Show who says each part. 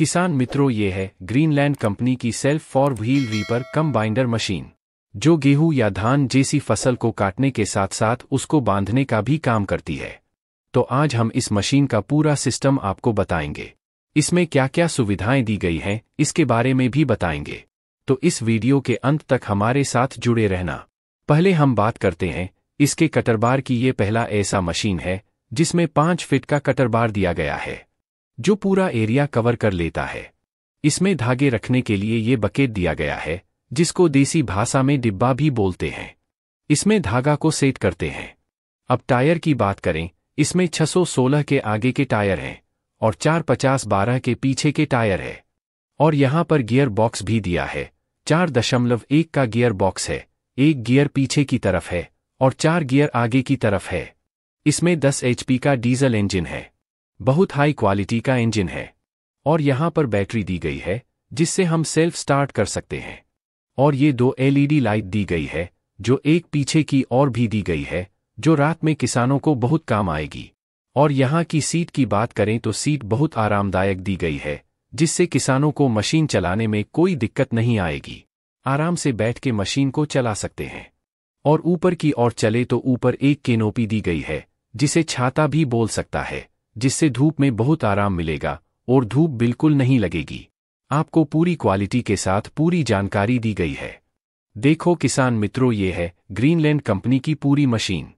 Speaker 1: किसान मित्रों ये है ग्रीनलैंड कंपनी की self four wheel reaper cum binder machine जो गेहूं या धान जैसी फसल को काटने के साथ साथ उसको बांधने का भी काम करती है तो आज हम इस मशीन का पूरा सिस्टम आपको बताएंगे इसमें क्या क्या सुविधाएं दी गई हैं इसके बारे में भी बताएंगे तो इस वीडियो के अंत तक हमारे साथ जुड़े रहना पहले हम बात करते हैं इसके कटरबार की ये पहला ऐसा मशीन है जिसमें पांच फिट का कटरबार दिया गया है जो पूरा एरिया कवर कर लेता है इसमें धागे रखने के लिए ये बकेट दिया गया है जिसको देसी भाषा में डिब्बा भी बोलते हैं इसमें धागा को सेट करते हैं अब टायर की बात करें इसमें 616 के आगे के टायर हैं और चार पचास बारह के पीछे के टायर है और यहाँ पर गियर बॉक्स भी दिया है चार दशमलव एक का गियर बॉक्स है एक गियर पीछे की तरफ है और चार गियर आगे की तरफ है इसमें 10 एचपी का डीजल इंजन है बहुत हाई क्वालिटी का इंजन है और यहां पर बैटरी दी गई है जिससे हम सेल्फ स्टार्ट कर सकते हैं और ये दो एलईडी लाइट e दी गई है जो एक पीछे की और भी दी गई है जो रात में किसानों को बहुत काम आएगी और यहाँ की सीट की बात करें तो सीट बहुत आरामदायक दी गई है जिससे किसानों को मशीन चलाने में कोई दिक्कत नहीं आएगी आराम से बैठ के मशीन को चला सकते हैं और ऊपर की ओर चले तो ऊपर एक केनोपी दी गई है जिसे छाता भी बोल सकता है जिससे धूप में बहुत आराम मिलेगा और धूप बिल्कुल नहीं लगेगी आपको पूरी क्वालिटी के साथ पूरी जानकारी दी गई है देखो किसान मित्रों ये है ग्रीनलैंड कंपनी की पूरी मशीन